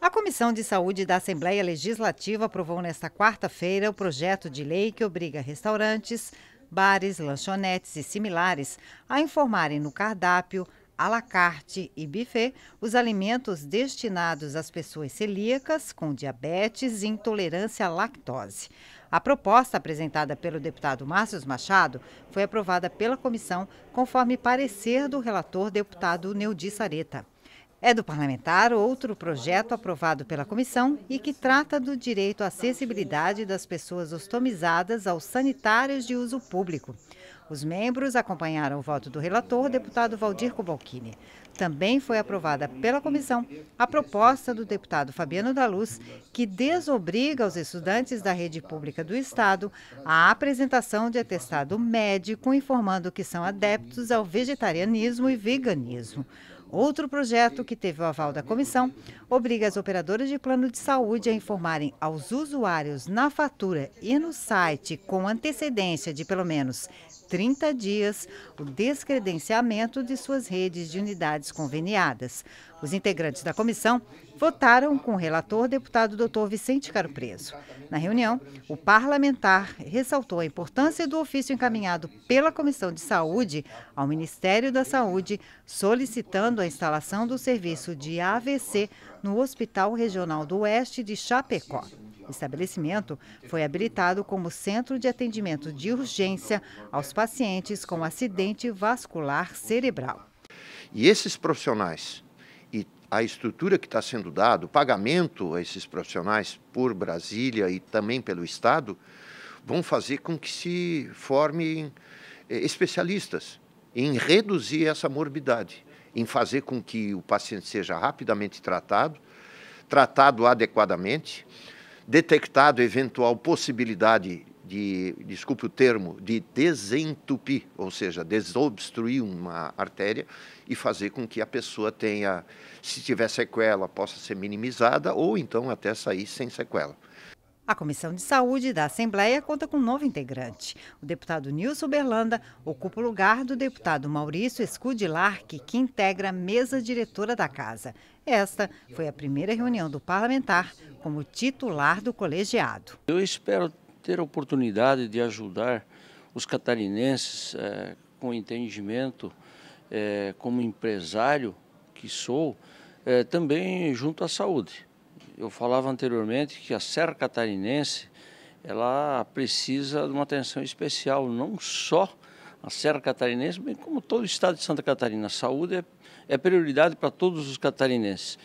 A Comissão de Saúde da Assembleia Legislativa aprovou nesta quarta-feira o projeto de lei que obriga restaurantes, bares, lanchonetes e similares a informarem no cardápio à la carte e buffet os alimentos destinados às pessoas celíacas com diabetes e intolerância à lactose. A proposta apresentada pelo deputado Márcio Machado foi aprovada pela comissão conforme parecer do relator deputado Neudi Sareta. É do parlamentar outro projeto aprovado pela comissão e que trata do direito à acessibilidade das pessoas ostomizadas aos sanitários de uso público. Os membros acompanharam o voto do relator, deputado Valdir Cobalcini. Também foi aprovada pela comissão a proposta do deputado Fabiano da Luz, que desobriga os estudantes da rede pública do Estado à apresentação de atestado médico informando que são adeptos ao vegetarianismo e veganismo. Outro projeto, que teve o aval da comissão, obriga as operadoras de plano de saúde a informarem aos usuários na fatura e no site com antecedência de pelo menos 30 dias o descredenciamento de suas redes de unidades conveniadas. Os integrantes da comissão votaram com o relator deputado Dr. Vicente Caro Preso. Na reunião, o parlamentar ressaltou a importância do ofício encaminhado pela Comissão de Saúde ao Ministério da Saúde, solicitando a instalação do serviço de AVC no Hospital Regional do Oeste de Chapecó. O estabelecimento foi habilitado como centro de atendimento de urgência aos pacientes com acidente vascular cerebral. E esses profissionais e a estrutura que está sendo dado, o pagamento a esses profissionais por Brasília e também pelo Estado, vão fazer com que se formem eh, especialistas em reduzir essa morbidade em fazer com que o paciente seja rapidamente tratado, tratado adequadamente, detectado eventual possibilidade de, desculpe o termo, de desentupir, ou seja, desobstruir uma artéria e fazer com que a pessoa tenha, se tiver sequela, possa ser minimizada ou então até sair sem sequela. A Comissão de Saúde da Assembleia conta com um novo integrante. O deputado Nilson Berlanda ocupa o lugar do deputado Maurício Escudilarc, que integra a mesa diretora da Casa. Esta foi a primeira reunião do parlamentar como titular do colegiado. Eu espero ter a oportunidade de ajudar os catarinenses é, com entendimento, é, como empresário que sou, é, também junto à saúde eu falava anteriormente que a Serra Catarinense ela precisa de uma atenção especial, não só a Serra Catarinense, bem como todo o estado de Santa Catarina. A saúde é, é prioridade para todos os catarinenses.